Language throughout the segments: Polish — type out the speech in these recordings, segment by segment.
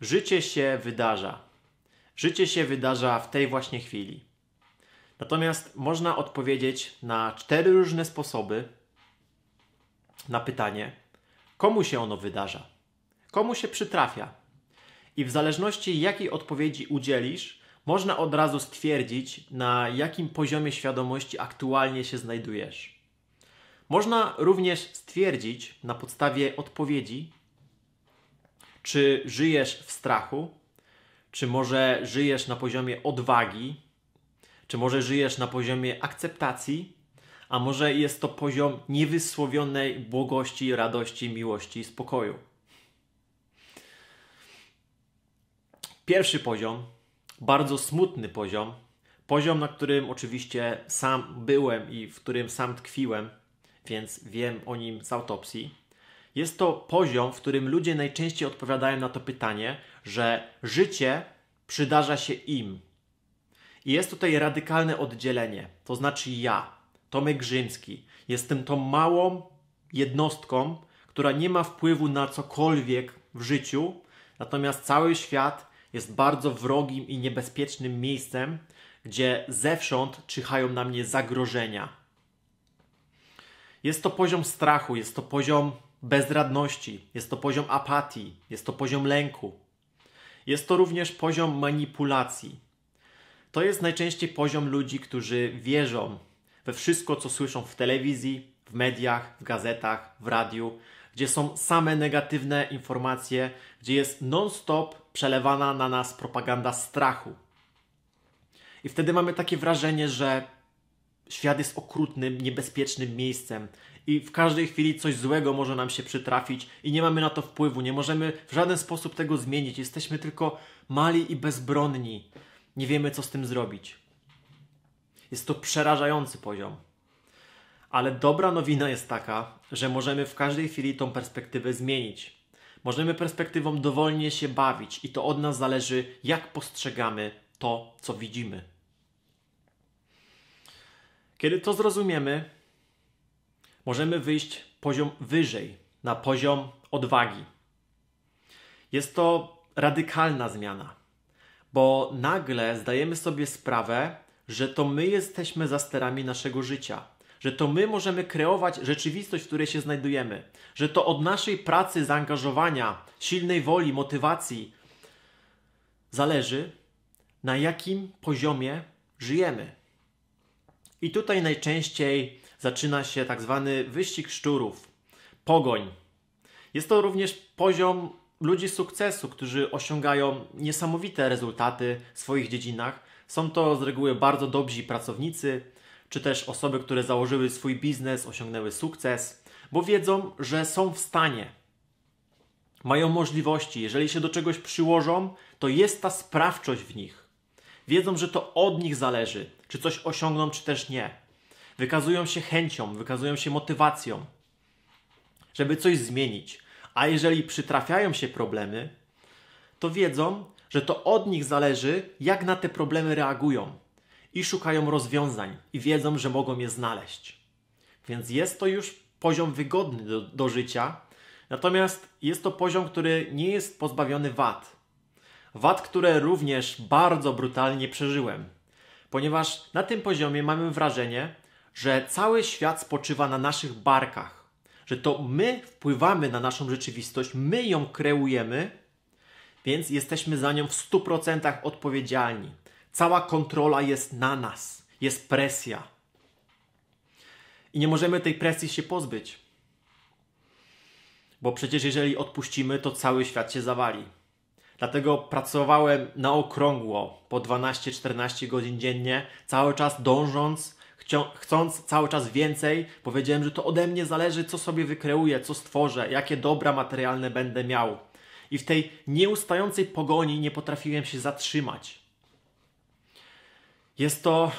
Życie się wydarza. Życie się wydarza w tej właśnie chwili. Natomiast można odpowiedzieć na cztery różne sposoby na pytanie, komu się ono wydarza, komu się przytrafia. I w zależności jakiej odpowiedzi udzielisz, można od razu stwierdzić, na jakim poziomie świadomości aktualnie się znajdujesz. Można również stwierdzić na podstawie odpowiedzi, czy żyjesz w strachu? Czy może żyjesz na poziomie odwagi? Czy może żyjesz na poziomie akceptacji? A może jest to poziom niewysłowionej błogości, radości, miłości i spokoju? Pierwszy poziom, bardzo smutny poziom, poziom, na którym oczywiście sam byłem i w którym sam tkwiłem, więc wiem o nim z autopsji jest to poziom, w którym ludzie najczęściej odpowiadają na to pytanie, że życie przydarza się im. I jest tutaj radykalne oddzielenie, to znaczy ja, Tomek Grzymski, jestem tą małą jednostką, która nie ma wpływu na cokolwiek w życiu, natomiast cały świat jest bardzo wrogim i niebezpiecznym miejscem, gdzie zewsząd czyhają na mnie zagrożenia. Jest to poziom strachu, jest to poziom bezradności, jest to poziom apatii, jest to poziom lęku. Jest to również poziom manipulacji. To jest najczęściej poziom ludzi, którzy wierzą we wszystko, co słyszą w telewizji, w mediach, w gazetach, w radiu, gdzie są same negatywne informacje, gdzie jest non-stop przelewana na nas propaganda strachu. I wtedy mamy takie wrażenie, że świat jest okrutnym, niebezpiecznym miejscem i w każdej chwili coś złego może nam się przytrafić i nie mamy na to wpływu, nie możemy w żaden sposób tego zmienić. Jesteśmy tylko mali i bezbronni. Nie wiemy, co z tym zrobić. Jest to przerażający poziom. Ale dobra nowina jest taka, że możemy w każdej chwili tą perspektywę zmienić. Możemy perspektywą dowolnie się bawić i to od nas zależy, jak postrzegamy to, co widzimy. Kiedy to zrozumiemy, możemy wyjść poziom wyżej, na poziom odwagi. Jest to radykalna zmiana, bo nagle zdajemy sobie sprawę, że to my jesteśmy za sterami naszego życia, że to my możemy kreować rzeczywistość, w której się znajdujemy, że to od naszej pracy, zaangażowania, silnej woli, motywacji zależy, na jakim poziomie żyjemy. I tutaj najczęściej zaczyna się tak zwany wyścig szczurów, pogoń. Jest to również poziom ludzi sukcesu, którzy osiągają niesamowite rezultaty w swoich dziedzinach. Są to z reguły bardzo dobrzy pracownicy, czy też osoby, które założyły swój biznes, osiągnęły sukces, bo wiedzą, że są w stanie. Mają możliwości, jeżeli się do czegoś przyłożą, to jest ta sprawczość w nich. Wiedzą, że to od nich zależy, czy coś osiągną, czy też nie. Wykazują się chęcią, wykazują się motywacją, żeby coś zmienić. A jeżeli przytrafiają się problemy, to wiedzą, że to od nich zależy, jak na te problemy reagują i szukają rozwiązań i wiedzą, że mogą je znaleźć. Więc jest to już poziom wygodny do, do życia, natomiast jest to poziom, który nie jest pozbawiony wad. Wad, które również bardzo brutalnie przeżyłem ponieważ na tym poziomie mamy wrażenie, że cały świat spoczywa na naszych barkach, że to my wpływamy na naszą rzeczywistość, my ją kreujemy, więc jesteśmy za nią w 100% odpowiedzialni. Cała kontrola jest na nas, jest presja. I nie możemy tej presji się pozbyć. Bo przecież jeżeli odpuścimy, to cały świat się zawali. Dlatego pracowałem na okrągło po 12-14 godzin dziennie, cały czas dążąc, chcąc cały czas więcej. Powiedziałem, że to ode mnie zależy, co sobie wykreuję, co stworzę, jakie dobra materialne będę miał. I w tej nieustającej pogoni nie potrafiłem się zatrzymać. Jest to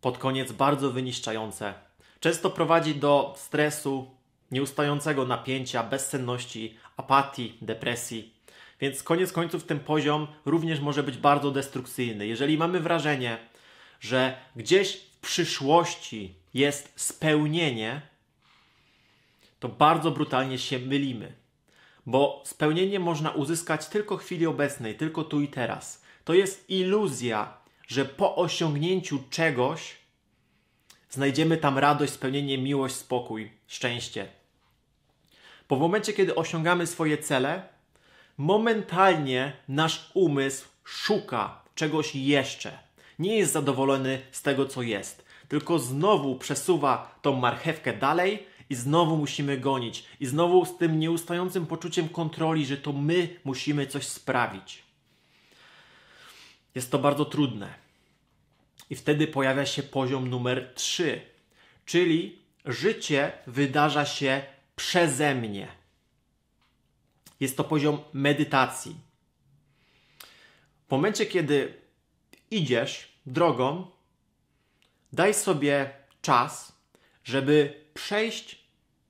pod koniec bardzo wyniszczające. Często prowadzi do stresu, nieustającego napięcia, bezsenności, apatii, depresji. Więc koniec końców ten poziom również może być bardzo destrukcyjny. Jeżeli mamy wrażenie, że gdzieś w przyszłości jest spełnienie, to bardzo brutalnie się mylimy. Bo spełnienie można uzyskać tylko w chwili obecnej, tylko tu i teraz. To jest iluzja, że po osiągnięciu czegoś znajdziemy tam radość, spełnienie, miłość, spokój, szczęście. Bo w momencie, kiedy osiągamy swoje cele, momentalnie nasz umysł szuka czegoś jeszcze. Nie jest zadowolony z tego, co jest, tylko znowu przesuwa tą marchewkę dalej i znowu musimy gonić, i znowu z tym nieustającym poczuciem kontroli, że to my musimy coś sprawić. Jest to bardzo trudne. I wtedy pojawia się poziom numer 3, czyli życie wydarza się przeze mnie. Jest to poziom medytacji. W momencie, kiedy idziesz drogą, daj sobie czas, żeby przejść,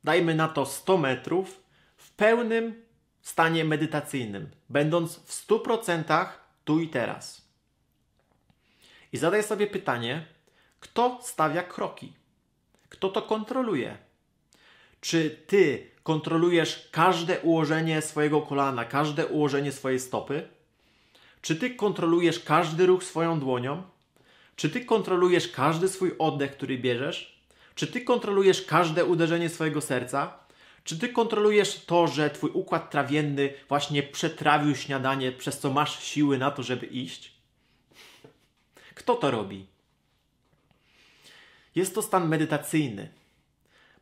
dajmy na to 100 metrów, w pełnym stanie medytacyjnym, będąc w 100% tu i teraz. I zadaj sobie pytanie, kto stawia kroki? Kto to kontroluje? Czy ty kontrolujesz każde ułożenie swojego kolana, każde ułożenie swojej stopy? Czy ty kontrolujesz każdy ruch swoją dłonią? Czy ty kontrolujesz każdy swój oddech, który bierzesz? Czy ty kontrolujesz każde uderzenie swojego serca? Czy ty kontrolujesz to, że twój układ trawienny właśnie przetrawił śniadanie, przez co masz siły na to, żeby iść? Kto to robi? Jest to stan medytacyjny.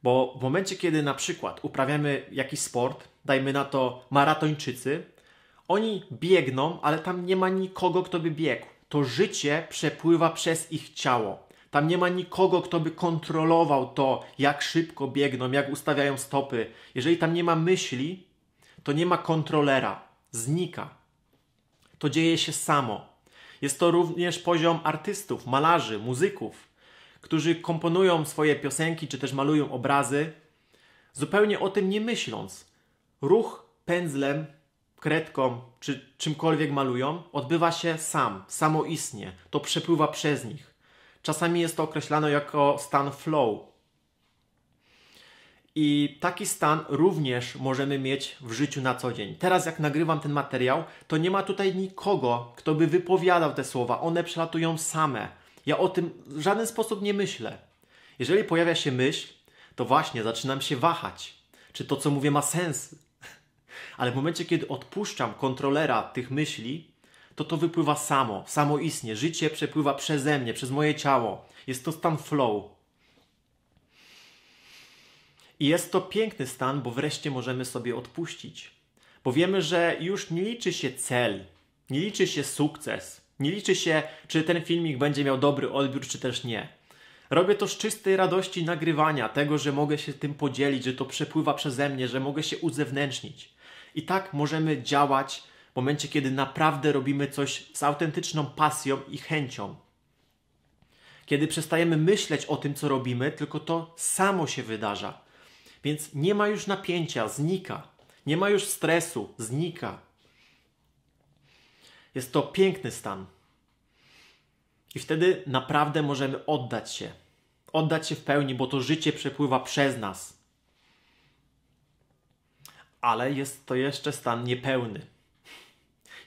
Bo w momencie, kiedy na przykład uprawiamy jakiś sport, dajmy na to maratończycy, oni biegną, ale tam nie ma nikogo, kto by biegł. To życie przepływa przez ich ciało. Tam nie ma nikogo, kto by kontrolował to, jak szybko biegną, jak ustawiają stopy. Jeżeli tam nie ma myśli, to nie ma kontrolera. Znika. To dzieje się samo. Jest to również poziom artystów, malarzy, muzyków którzy komponują swoje piosenki czy też malują obrazy, zupełnie o tym nie myśląc. Ruch pędzlem, kredką czy czymkolwiek malują odbywa się sam, samoistnie. To przepływa przez nich. Czasami jest to określane jako stan flow. I taki stan również możemy mieć w życiu na co dzień. Teraz, jak nagrywam ten materiał, to nie ma tutaj nikogo, kto by wypowiadał te słowa. One przelatują same. Ja o tym w żaden sposób nie myślę. Jeżeli pojawia się myśl, to właśnie zaczynam się wahać, czy to, co mówię, ma sens. Ale w momencie, kiedy odpuszczam kontrolera tych myśli, to to wypływa samo, samoistnie. Życie przepływa przeze mnie, przez moje ciało. Jest to stan flow. I jest to piękny stan, bo wreszcie możemy sobie odpuścić. Bo wiemy, że już nie liczy się cel, nie liczy się sukces, nie liczy się, czy ten filmik będzie miał dobry odbiór, czy też nie. Robię to z czystej radości nagrywania, tego, że mogę się tym podzielić, że to przepływa przeze mnie, że mogę się uzewnętrznić. I tak możemy działać w momencie, kiedy naprawdę robimy coś z autentyczną pasją i chęcią. Kiedy przestajemy myśleć o tym, co robimy, tylko to samo się wydarza. Więc nie ma już napięcia, znika. Nie ma już stresu, znika. Jest to piękny stan. I wtedy naprawdę możemy oddać się. Oddać się w pełni, bo to życie przepływa przez nas. Ale jest to jeszcze stan niepełny.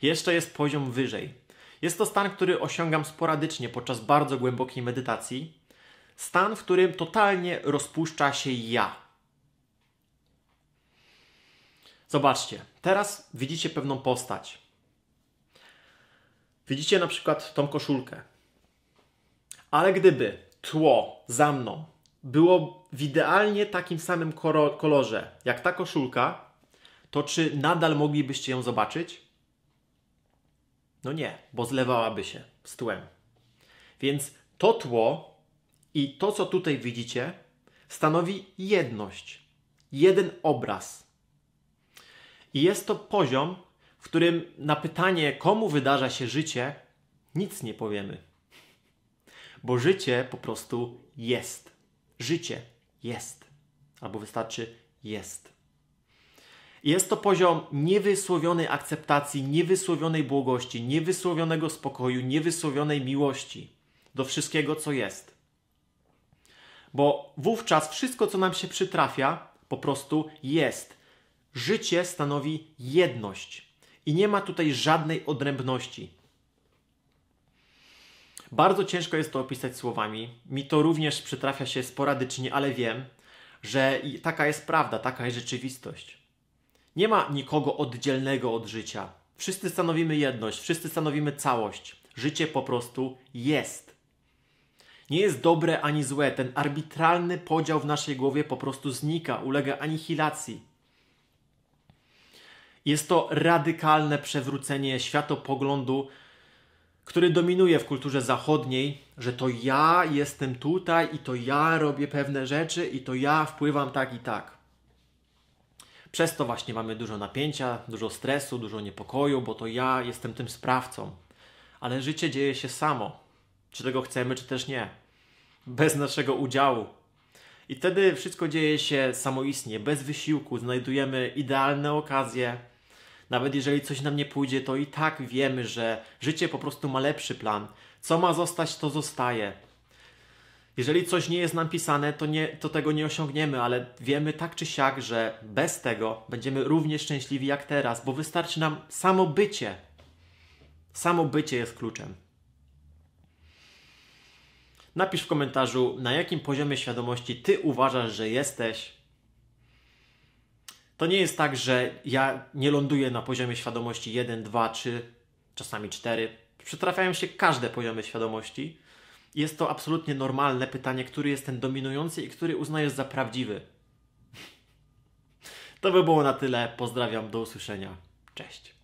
Jeszcze jest poziom wyżej. Jest to stan, który osiągam sporadycznie podczas bardzo głębokiej medytacji. Stan, w którym totalnie rozpuszcza się ja. Zobaczcie, teraz widzicie pewną postać. Widzicie na przykład tą koszulkę. Ale gdyby tło za mną było w idealnie takim samym kolorze jak ta koszulka, to czy nadal moglibyście ją zobaczyć? No nie, bo zlewałaby się z tłem. Więc to tło i to, co tutaj widzicie, stanowi jedność, jeden obraz. I jest to poziom, w którym na pytanie, komu wydarza się życie, nic nie powiemy. Bo życie po prostu jest. Życie jest. Albo wystarczy jest. Jest to poziom niewysłowionej akceptacji, niewysłowionej błogości, niewysłowionego spokoju, niewysłowionej miłości do wszystkiego, co jest. Bo wówczas wszystko, co nam się przytrafia, po prostu jest. Życie stanowi jedność. I nie ma tutaj żadnej odrębności. Bardzo ciężko jest to opisać słowami. Mi to również przytrafia się sporadycznie, ale wiem, że taka jest prawda, taka jest rzeczywistość. Nie ma nikogo oddzielnego od życia. Wszyscy stanowimy jedność, wszyscy stanowimy całość. Życie po prostu jest. Nie jest dobre ani złe. Ten arbitralny podział w naszej głowie po prostu znika, ulega anihilacji. Jest to radykalne przewrócenie światopoglądu, który dominuje w kulturze zachodniej, że to ja jestem tutaj i to ja robię pewne rzeczy i to ja wpływam tak i tak. Przez to właśnie mamy dużo napięcia, dużo stresu, dużo niepokoju, bo to ja jestem tym sprawcą. Ale życie dzieje się samo, czy tego chcemy, czy też nie, bez naszego udziału. I wtedy wszystko dzieje się samoistnie, bez wysiłku. Znajdujemy idealne okazje, nawet jeżeli coś nam nie pójdzie, to i tak wiemy, że życie po prostu ma lepszy plan. Co ma zostać, to zostaje. Jeżeli coś nie jest nam pisane, to, nie, to tego nie osiągniemy, ale wiemy tak czy siak, że bez tego będziemy równie szczęśliwi jak teraz, bo wystarczy nam samo bycie. Samo bycie jest kluczem. Napisz w komentarzu, na jakim poziomie świadomości ty uważasz, że jesteś to nie jest tak, że ja nie ląduję na poziomie świadomości 1, 2, 3, czasami 4. Przytrafiają się każde poziomy świadomości. Jest to absolutnie normalne pytanie, który jest ten dominujący i który uznajesz za prawdziwy. To by było na tyle. Pozdrawiam, do usłyszenia. Cześć.